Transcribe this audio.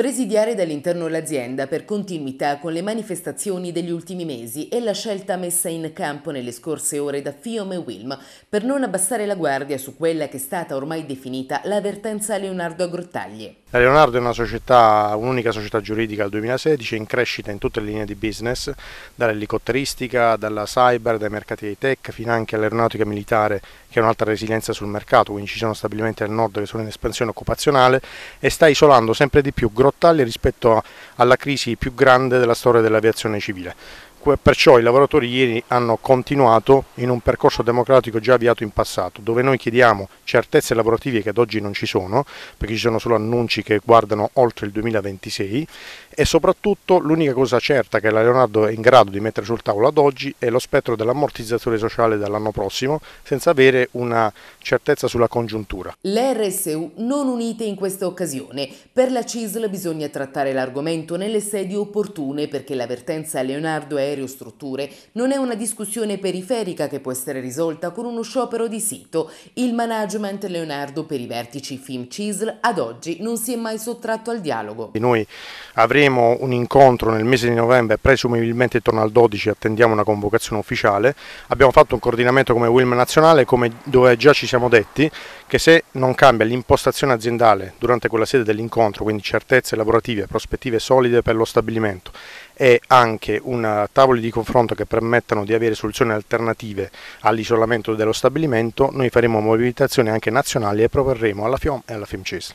Presidiare dall'interno l'azienda per continuità con le manifestazioni degli ultimi mesi e la scelta messa in campo nelle scorse ore da Fiume e Wilm per non abbassare la guardia su quella che è stata ormai definita l'avvertenza Leonardo Grottaglie. Eh, Leonardo è una società, un'unica società giuridica al 2016 in crescita in tutte le linee di business, dall'elicotteristica, dalla cyber, dai mercati dei tech, fino anche all'aeronautica militare che è un'altra resilienza sul mercato, quindi ci sono stabilimenti al nord che sono in espansione occupazionale e sta isolando sempre di più grossi rottaie rispetto alla crisi più grande della storia dell'aviazione civile. Perciò i lavoratori ieri hanno continuato in un percorso democratico già avviato in passato, dove noi chiediamo certezze lavorative che ad oggi non ci sono, perché ci sono solo annunci che guardano oltre il 2026 e soprattutto l'unica cosa certa che la Leonardo è in grado di mettere sul tavolo ad oggi è lo spettro dell'ammortizzatore sociale dall'anno prossimo, senza avere una certezza sulla congiuntura. Le RSU non unite in questa occasione. Per la CISL bisogna trattare l'argomento nelle sedi opportune perché l'avvertenza Leonardo è aerostrutture non è una discussione periferica che può essere risolta con uno sciopero di sito. Il management Leonardo per i vertici FIM CISL ad oggi non si è mai sottratto al dialogo. Noi avremo un incontro nel mese di novembre, presumibilmente intorno al 12, attendiamo una convocazione ufficiale. Abbiamo fatto un coordinamento come WILM Nazionale, come dove già ci siamo detti che se non cambia l'impostazione aziendale durante quella sede dell'incontro, quindi certezze lavorative, prospettive solide per lo stabilimento e anche un tavolo di confronto che permettano di avere soluzioni alternative all'isolamento dello stabilimento, noi faremo mobilitazioni anche nazionali e proporremo alla FIOM e alla FIOMCESL.